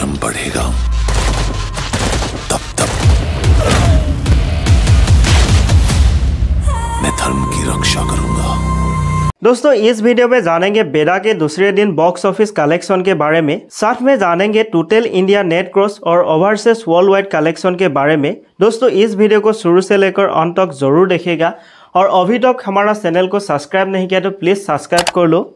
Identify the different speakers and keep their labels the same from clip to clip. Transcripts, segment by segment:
Speaker 1: धर्म बढ़ेगा तब तब मैं धर्म की रक्षा करूंगा दोस्तों इस वीडियो में जानेंगे बेड़ा के दूसरे दिन बॉक्स ऑफिस कलेक्शन के बारे में साथ में जानेंगे टोटल इंडिया नेट क्रॉस और ओवरसीज वर्ल्ड वाइड कलेक्शन के बारे में दोस्तों इस वीडियो को शुरू से लेकर अंत तक जरूर देखेगा और अभी तक हमारा चैनल को सब्सक्राइब नहीं किया तो प्लीज़ सब्सक्राइब कर लो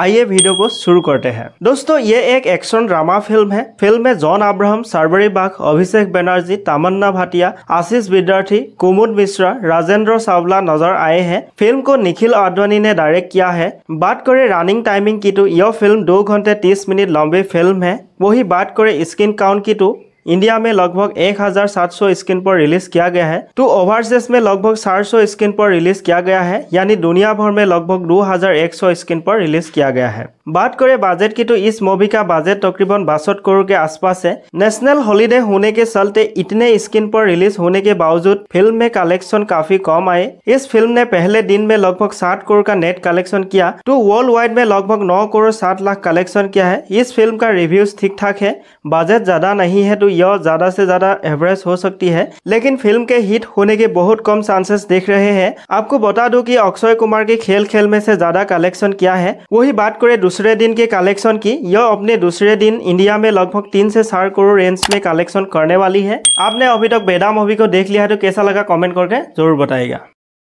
Speaker 1: आइए वीडियो को शुरू करते हैं दोस्तों ये एक एक्शन ड्रामा फिल्म है फिल्म में जॉन अब्राहम सरबरी बाघ अभिषेक बनर्जी तमन्ना भाटिया आशीष विद्यार्थी कुमुद मिश्रा राजेंद्र सावला नजर आए हैं फिल्म को निखिल आडवाणी ने डायरेक्ट किया है बात करें रनिंग टाइमिंग की तो यह फिल्म दो घंटे तीस मिनट लंबी फिल्म है वही बात करें स्क्रीन काउंट की तो इंडिया में लगभग 1700 स्क्रीन पर रिलीज किया गया है तो ओवरसीज में लगभग 400 स्क्रीन पर रिलीज किया गया है यानी दुनिया भर में लगभग 2100 स्क्रीन पर रिलीज किया गया है बात करें बजट की तो इस मूवी का बजट तकरीबन बासठ करोड़ के आसपास है नेशनल हॉलीडे होने के चलते इतने स्क्रीन पर रिलीज होने के बावजूद फिल्म में कलेक्शन काफी कम आए इस फिल्म ने पहले दिन में लगभग साठ करोड़ का नेट कलेक्शन किया तो वर्ल्ड वाइड में लगभग नौ करोड़ सात लाख कलेक्शन किया है इस फिल्म का रिव्यूज ठीक ठाक है बजट ज्यादा नहीं है तो यह ज्यादा से ज्यादा एवरेज हो सकती है लेकिन फिल्म के हिट होने के बहुत कम चांसेस देख रहे हैं आपको बता दूं कि अक्षय कुमार के खेल खेल में से ज्यादा कलेक्शन किया है वही बात करें दूसरे दिन के कलेक्शन की यह अपने दूसरे दिन इंडिया में लगभग तीन से चार करोड़ रेंज में कलेक्शन करने वाली है आपने अभी तक बेदा मूवी को देख लिया है तो कैसा लगा कमेंट करके जरूर बताएगा